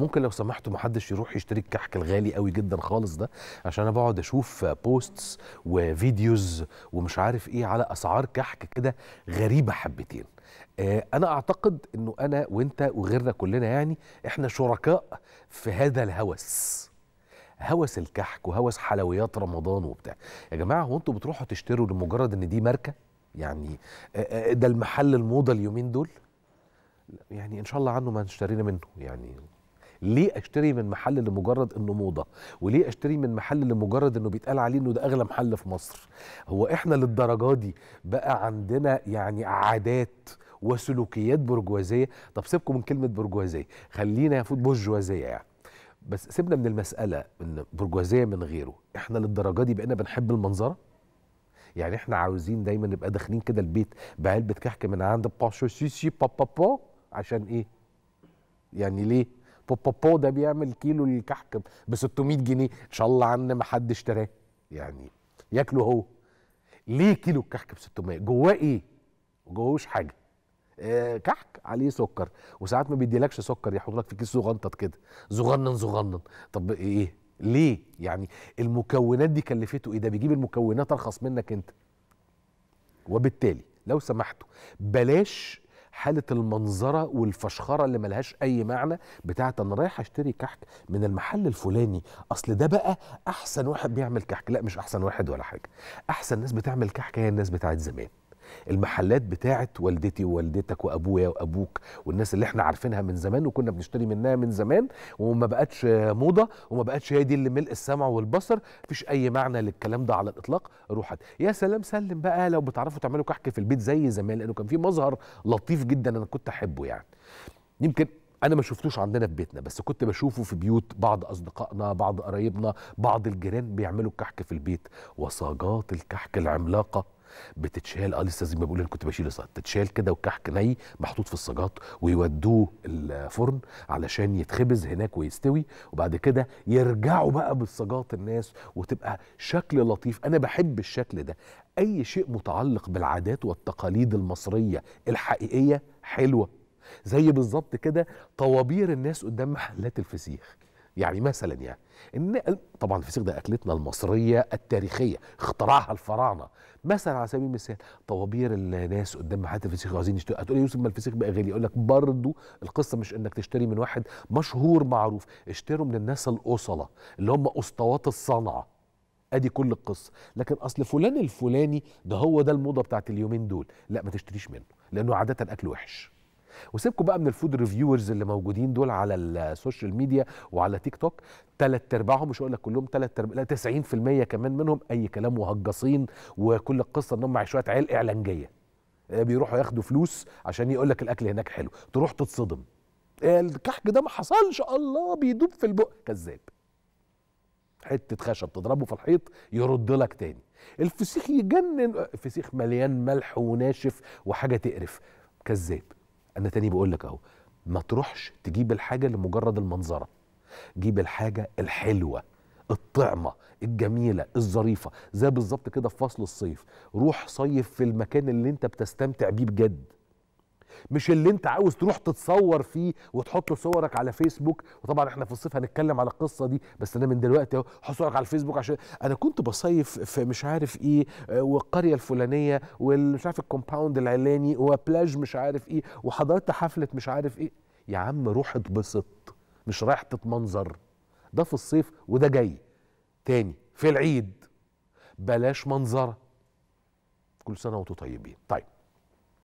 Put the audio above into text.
ممكن لو سمحتوا محدش يروح يشتري الكحك الغالي قوي جدا خالص ده عشان انا بقعد اشوف بوستس وفيديوز ومش عارف ايه على اسعار كحك كده غريبه حبتين آه، انا اعتقد انه انا وانت وغيرنا كلنا يعني احنا شركاء في هذا الهوس هوس الكحك وهوس حلويات رمضان وبتاع يا جماعه هو انتوا بتروحوا تشتروا لمجرد ان دي ماركه يعني آه، آه، ده المحل الموضه اليومين دول يعني ان شاء الله عنه ما اشترينا منه يعني ليه اشتري من محل لمجرد انه موضه وليه اشتري من محل لمجرد انه بيتقال عليه انه ده اغلى محل في مصر هو احنا للدرجه دي بقى عندنا يعني عادات وسلوكيات برجوازيه طب سيبكم من كلمه برجوازيه خلينا يفوت برجوازيه يعني بس سيبنا من المساله ان برجوازيه من غيره احنا للدرجه دي بقينا بنحب المنظره يعني احنا عاوزين دايما نبقى داخلين كده البيت بعلبه كحك من عند باشو سيسي بابا با عشان ايه يعني ليه بو ده بيعمل كيلو الكحك ب 600 جنيه ان شاء الله عنه ما حد اشتراه يعني ياكله هو ليه كيلو الكحك ب 600 جواه ايه جواهوش حاجه آه كحك عليه سكر وساعات ما بيديلكش سكر يحط لك في كيس صغنطط كده زغنن زغنن طب ايه ليه يعني المكونات دي كلفته ايه ده بيجيب المكونات ارخص منك انت وبالتالي لو سمحتوا بلاش حاله المنظره والفشخره اللي ملهاش اي معنى بتاعه انا رايح اشتري كحك من المحل الفلاني اصل ده بقى احسن واحد بيعمل كحك لا مش احسن واحد ولا حاجه احسن ناس بتعمل كحك هي الناس بتاعت زمان المحلات بتاعت والدتي ووالدتك وابويا وابوك والناس اللي احنا عارفينها من زمان وكنا بنشتري منها من زمان وما بقتش موضه وما بقتش هي دي اللي ملء السمع والبصر مفيش اي معنى للكلام ده على الاطلاق روح يا سلام سلم بقى لو بتعرفوا تعملوا كحك في البيت زي زمان لانه كان في مظهر لطيف جدا انا كنت احبه يعني يمكن انا ما شفتوش عندنا في بيتنا بس كنت بشوفه في بيوت بعض اصدقائنا بعض قرايبنا بعض الجيران بيعملوا الكحك في البيت وصاجات الكحك العملاقه بتتشال اه لسه زي ما بقول انا كنت بشيل صاج تتشال كده وكحك ني محطوط في الصاجات ويودوه الفرن علشان يتخبز هناك ويستوي وبعد كده يرجعوا بقى بالصاجات الناس وتبقى شكل لطيف انا بحب الشكل ده اي شيء متعلق بالعادات والتقاليد المصريه الحقيقيه حلوه زي بالظبط كده طوابير الناس قدام محلات الفسيخ يعني مثلا يعني إن طبعا الفسيخ ده اكلتنا المصريه التاريخيه اخترعها الفراعنه مثلا على سبيل المثال طوابير الناس قدام محلات الفسيخ عايزين يشتروا هتقول يوسف ما الفسيخ بقى غالي يقول لك برضه القصه مش انك تشتري من واحد مشهور معروف اشتروا من الناس الاصله اللي هم اسطوات الصنعه ادي كل القصه لكن اصل فلان الفلاني ده هو ده الموضه بتاعت اليومين دول لا ما تشتريش منه لانه عاده اكل وحش وسيبكم بقى من الفود ريفيورز اللي موجودين دول على السوشيال ميديا وعلى تيك توك ثلاث ارباعهم مش هقول لك كلهم ثلاث ارباع لا 90% كمان منهم اي كلام وهجصين وكل القصه ان هم شويه عيال اعلانجيه آه، بيروحوا ياخدوا فلوس عشان يقول لك الاكل هناك حلو تروح تتصدم آه، الكحك ده ما حصلش الله بيدوب في البق كذاب حته خشب تضربه في الحيط يرد لك تاني الفسيخ يجنن الفسيخ آه، مليان ملح وناشف وحاجه تقرف كذاب انا تاني بقول لك اهو ما تروحش تجيب الحاجه لمجرد المنظره جيب الحاجه الحلوه الطعمه الجميله الظريفه زي بالظبط كده في فصل الصيف روح صيف في المكان اللي انت بتستمتع بيه بجد مش اللي انت عاوز تروح تتصور فيه وتحط صورك على فيسبوك وطبعا احنا في الصيف هنتكلم على القصه دي بس انا من دلوقتي اهو حط صورك على الفيسبوك عشان انا كنت بصيف في مش عارف ايه آه، والقريه الفلانيه ومش عارف الكومباوند العلاني وبلاج مش عارف ايه وحضرت حفله مش عارف ايه يا عم روح اتبسط مش رايح تتمنظر ده في الصيف وده جاي تاني في العيد بلاش منظره كل سنه وانتم طيبين طيب